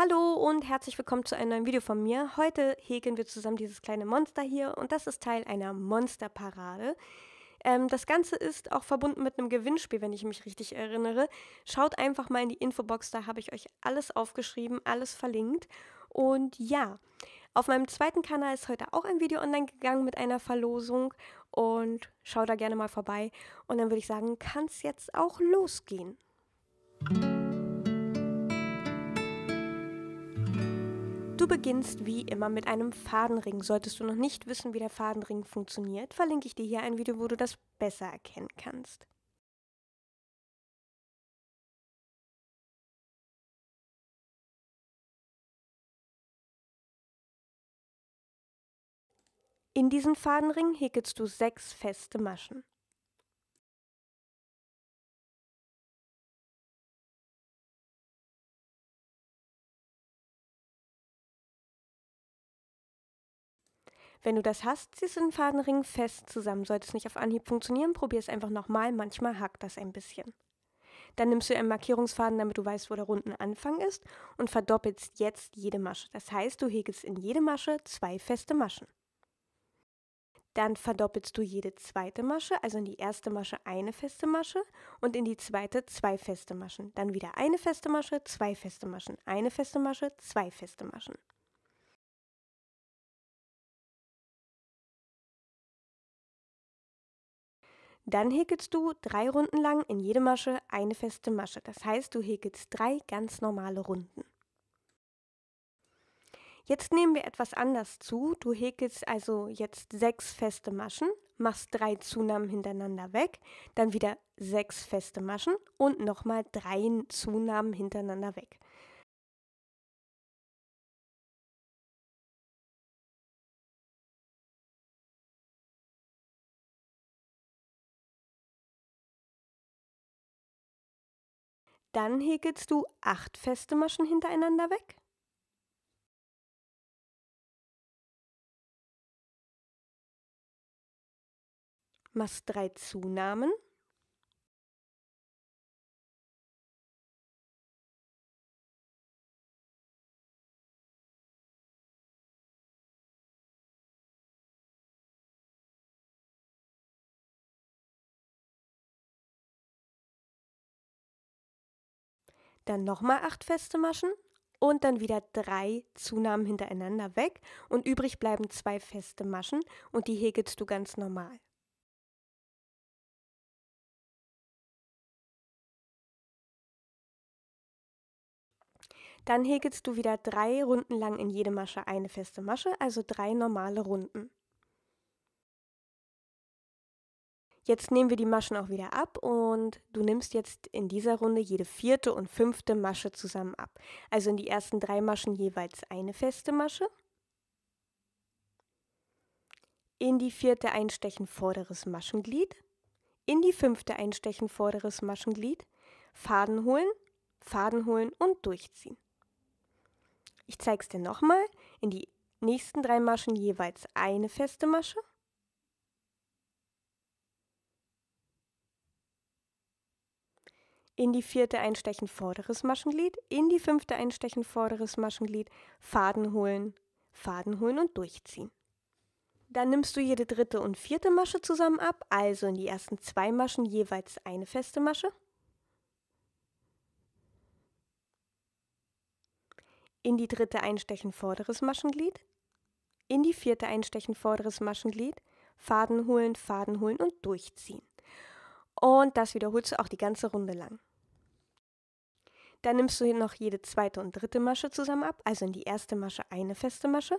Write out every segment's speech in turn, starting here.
Hallo und herzlich willkommen zu einem neuen Video von mir. Heute häkeln wir zusammen dieses kleine Monster hier und das ist Teil einer Monsterparade. Ähm, das Ganze ist auch verbunden mit einem Gewinnspiel, wenn ich mich richtig erinnere. Schaut einfach mal in die Infobox, da habe ich euch alles aufgeschrieben, alles verlinkt. Und ja, auf meinem zweiten Kanal ist heute auch ein Video online gegangen mit einer Verlosung und schaut da gerne mal vorbei. Und dann würde ich sagen, kann es jetzt auch losgehen. beginnst wie immer mit einem Fadenring. Solltest du noch nicht wissen, wie der Fadenring funktioniert, verlinke ich dir hier ein Video, wo du das besser erkennen kannst. In diesen Fadenring häkelst du sechs feste Maschen. Wenn du das hast, ziehst du den Fadenring fest zusammen. Sollte es nicht auf Anhieb funktionieren, probier es einfach nochmal. Manchmal hakt das ein bisschen. Dann nimmst du einen Markierungsfaden, damit du weißt, wo der runden Anfang ist und verdoppelst jetzt jede Masche. Das heißt, du häkelst in jede Masche zwei feste Maschen. Dann verdoppelst du jede zweite Masche, also in die erste Masche eine feste Masche und in die zweite zwei feste Maschen. Dann wieder eine feste Masche, zwei feste Maschen, eine feste Masche, zwei feste Maschen. Dann häkelst du drei Runden lang in jede Masche eine feste Masche. Das heißt, du häkelst drei ganz normale Runden. Jetzt nehmen wir etwas anders zu. Du häkelst also jetzt sechs feste Maschen, machst drei Zunahmen hintereinander weg, dann wieder sechs feste Maschen und nochmal drei Zunahmen hintereinander weg. Dann häkelst du acht feste Maschen hintereinander weg. Machst drei Zunahmen dann nochmal acht feste Maschen und dann wieder drei Zunahmen hintereinander weg und übrig bleiben zwei feste Maschen und die häkelst du ganz normal. Dann häkelst du wieder drei Runden lang in jede Masche eine feste Masche, also drei normale Runden. Jetzt nehmen wir die Maschen auch wieder ab und du nimmst jetzt in dieser Runde jede vierte und fünfte Masche zusammen ab. Also in die ersten drei Maschen jeweils eine feste Masche. In die vierte einstechen vorderes Maschenglied. In die fünfte einstechen vorderes Maschenglied. Faden holen, Faden holen und durchziehen. Ich zeige es dir nochmal. In die nächsten drei Maschen jeweils eine feste Masche. in die vierte einstechen, vorderes Maschenglied, in die fünfte einstechen, vorderes Maschenglied, Faden holen, Faden holen und durchziehen. Dann nimmst du jede dritte und vierte Masche zusammen ab, also in die ersten zwei Maschen jeweils eine feste Masche. In die dritte einstechen, vorderes Maschenglied, in die vierte einstechen, vorderes Maschenglied, Faden holen, Faden holen und durchziehen. Und das wiederholst du auch die ganze Runde lang. Dann nimmst du hier noch jede zweite und dritte Masche zusammen ab, also in die erste Masche eine feste Masche.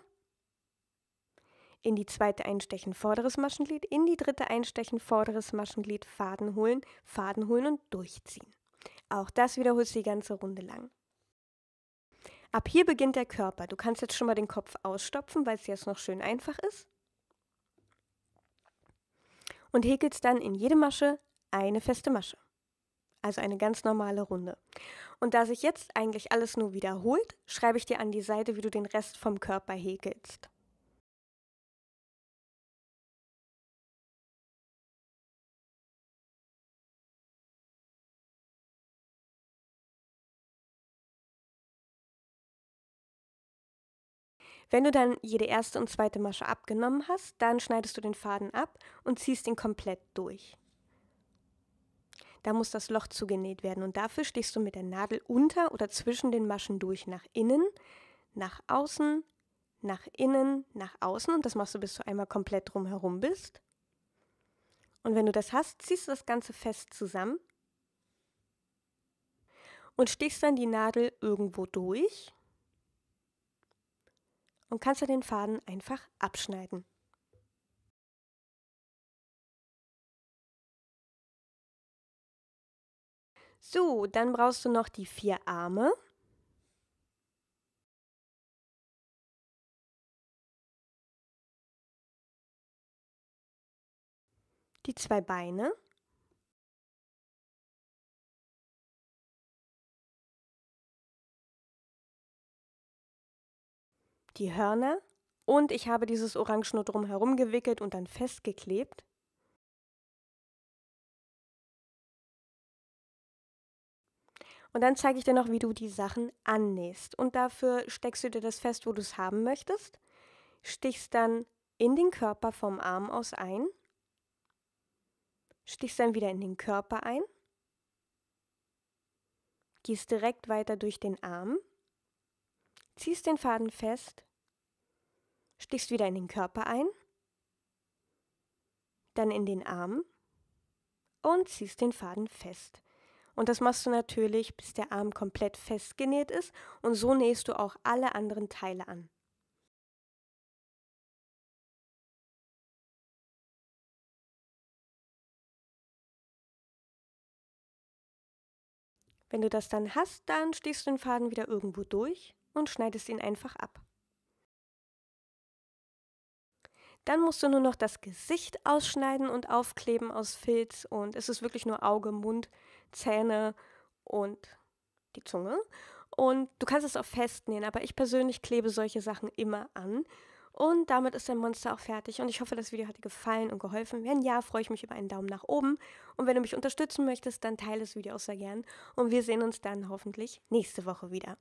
In die zweite einstechen, vorderes Maschenglied, in die dritte einstechen, vorderes Maschenglied, Faden holen, Faden holen und durchziehen. Auch das wiederholst du die ganze Runde lang. Ab hier beginnt der Körper. Du kannst jetzt schon mal den Kopf ausstopfen, weil es jetzt noch schön einfach ist. Und häkelst dann in jede Masche eine feste Masche also eine ganz normale Runde. Und da sich jetzt eigentlich alles nur wiederholt, schreibe ich dir an die Seite, wie du den Rest vom Körper häkelst. Wenn du dann jede erste und zweite Masche abgenommen hast, dann schneidest du den Faden ab und ziehst ihn komplett durch. Da muss das Loch zugenäht werden und dafür stichst du mit der Nadel unter oder zwischen den Maschen durch nach innen, nach außen, nach innen, nach außen und das machst du, bis du einmal komplett drumherum bist. Und wenn du das hast, ziehst du das Ganze fest zusammen und stichst dann die Nadel irgendwo durch und kannst dann den Faden einfach abschneiden. So, dann brauchst du noch die vier Arme. Die zwei Beine. Die Hörner. Und ich habe dieses Orangenot drumherum gewickelt und dann festgeklebt. Und dann zeige ich dir noch, wie du die Sachen annähst. Und dafür steckst du dir das fest, wo du es haben möchtest, stichst dann in den Körper vom Arm aus ein, stichst dann wieder in den Körper ein, gehst direkt weiter durch den Arm, ziehst den Faden fest, stichst wieder in den Körper ein, dann in den Arm und ziehst den Faden fest. Und das machst du natürlich, bis der Arm komplett festgenäht ist und so nähst du auch alle anderen Teile an. Wenn du das dann hast, dann stehst du den Faden wieder irgendwo durch und schneidest ihn einfach ab. Dann musst du nur noch das Gesicht ausschneiden und aufkleben aus Filz und es ist wirklich nur Auge, Mund. Zähne und die Zunge. Und du kannst es auch festnähen, aber ich persönlich klebe solche Sachen immer an. Und damit ist dein Monster auch fertig. Und ich hoffe, das Video hat dir gefallen und geholfen. Wenn ja, freue ich mich über einen Daumen nach oben. Und wenn du mich unterstützen möchtest, dann teile das Video auch sehr gern. Und wir sehen uns dann hoffentlich nächste Woche wieder.